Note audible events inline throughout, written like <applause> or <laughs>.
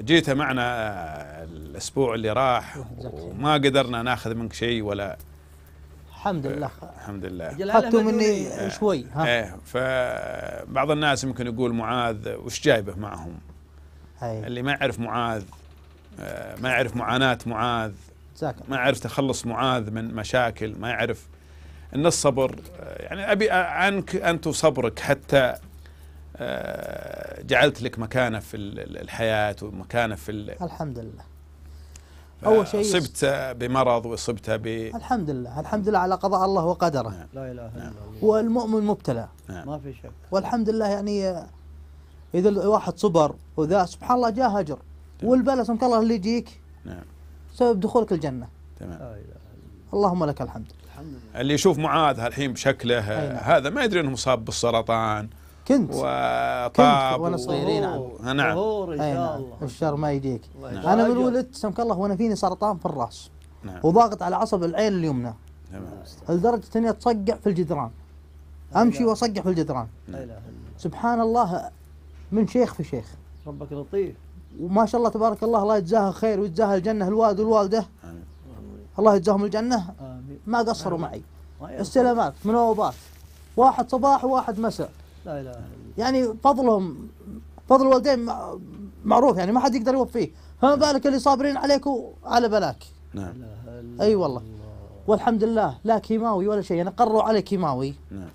جيت معنا آه، الاسبوع اللي راح وما قدرنا ناخذ منك شيء ولا الحمد لله آه، الحمد لله اخذتوا مني آه، شوي ها ايه فبعض الناس يمكن يقول معاذ وش جايبه معهم هي. اللي ما يعرف معاذ ما يعرف معاناة معاذ ما يعرف تخلص معاذ من مشاكل ما يعرف ان الصبر يعني ابي عنك انت وصبرك حتى آه، جعلت لك مكانه في الحياه ومكانه في الحمد لله اول شيء اصبت بمرض واصبت ب الحمد لله الحمد لله على قضاء الله وقدره نعم. لا اله الا نعم. الله والمؤمن مبتلى نعم. ما في شك والحمد لله يعني اذا الواحد صبر وذا سبحان الله جاء هجر نعم. والبلاء سمك سبحان الله اللي يجيك نعم سبب دخولك الجنه تمام لا اله الا اللهم لك الحمد الحمد لله اللي يشوف معاذ الحين بشكله نعم. هذا ما يدري انه مصاب بالسرطان كنت وطاب وانا صغيرين نعم ظهور ان شاء نعم. الله الشر ما يديك الله انا من ولدت سمك الله وانا فيني سرطان في الراس نعم. وضاغط على عصب العين اليمنى نعم لدرجه اني اتصقع في الجدران امشي واصقع في الجدران نعم. سبحان الله من شيخ في شيخ ربك لطيف وما شاء الله تبارك الله الله يجزاه خير ويجزاه الجنه الوالد والوالده امين الله يجزاهم الجنه امين ما قصروا معي استلامات منوبات واحد صباح وواحد مساء لا اله يعني فضلهم فضل الوالدين معروف يعني ما حد يقدر يوفيه فما نعم. بالك اللي صابرين عليك وعلى بلاك نعم اي والله والحمد لله لا كيماوي ولا شيء انا يعني قروا علي كيماوي نعم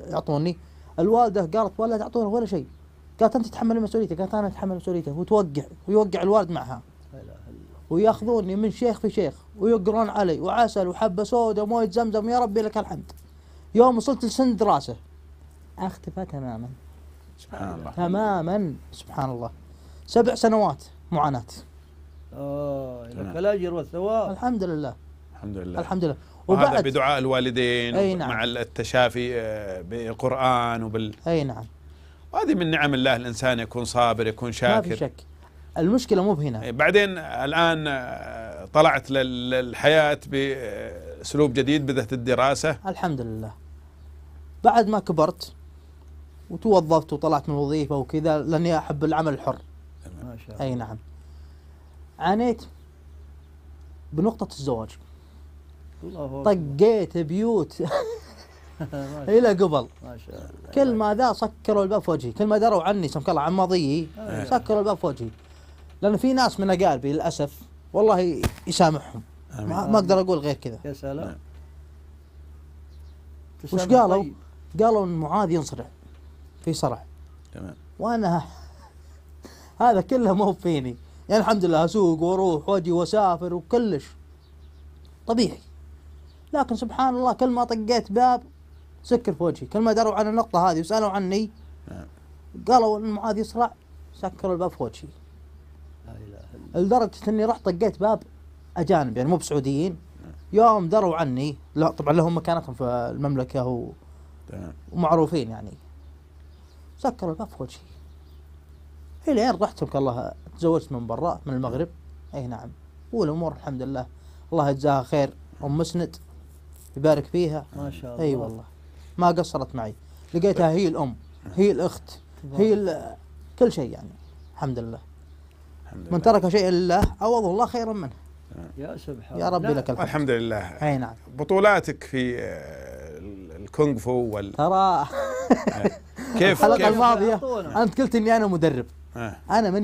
يعطوني الوالده قالت ولا تعطونه ولا شيء قالت انت تتحمل مسؤوليتك قالت انا اتحمل مسؤوليته وتوقع ويوقع الوالد معها وياخذوني من شيخ في شيخ ويقرون علي وعسل وحبه سوداء ومويه زمزم يا ربي لك الحمد يوم وصلت لسن دراسه أختفى تماما سبحان الله تماما سبحان الله سبع سنوات معاناة آه لك الأجر والثواب الحمد لله الحمد لله الحمد لله وبعد بدعاء الوالدين أي نعم. مع التشافي آه، بالقرآن وبال أي نعم وهذه من نعم الله الإنسان يكون صابر يكون شاكر ما في شك المشكلة مو بهنا إيه، بعدين الآن آه، طلعت للحياة بأسلوب جديد بدأت الدراسة الحمد لله بعد ما كبرت وتوظفت وطلعت من وظيفه وكذا لاني احب العمل الحر ما شاء الله. اي نعم عانيت بنقطه الزواج الله طقيت بيوت <laughs> <laughs> الى قبل ما شاء الله كل ما ذا سكروا الباب في وجهي كل ما دروا عني سمك الله عن ماضيي آه. سكروا الباب في وجهي لان في ناس من اقاربي للاسف والله يسامحهم ما, ما اقدر اقول غير كذا يا سلام وش قالوا؟ طيب. قالوا ان معاذ ينصرع في صرع تمام وانا <laughs> هذا كله مو فيني يعني الحمد لله اسوق واروح واجي واسافر وكلش طبيعي لكن سبحان الله كل ما طقيت باب سكر في وجهي كل ما دروا عن النقطه هذه وسالوا عني نعم. قالوا ان معاذ يصرع سكروا الباب في وجهي لا اله الا لدرجه اني رحت طقيت باب اجانب يعني مو بسعوديين نعم. يوم دروا عني لا طبعا لهم مكانتهم في المملكه و... ومعروفين يعني سكر الباب في وجهي في العيال رحت تبارك الله تزوجت من برا من المغرب اي نعم والامور الحمد لله الله يجزاها خير ام مسند يبارك فيها ما شاء الله اي والله ما قصرت معي لقيتها هي الام هي الاخت هي كل شيء يعني الحمد لله من ترك شيء لله عوضه الله خيرا منه يا سبحان يا ربي لك الحمد الحمد لله اي نعم بطولاتك في الكونغ فو وال ترى <laughs> كيف الحلقه الماضيه انت قلت اني انا مدرب إيه. انا ماني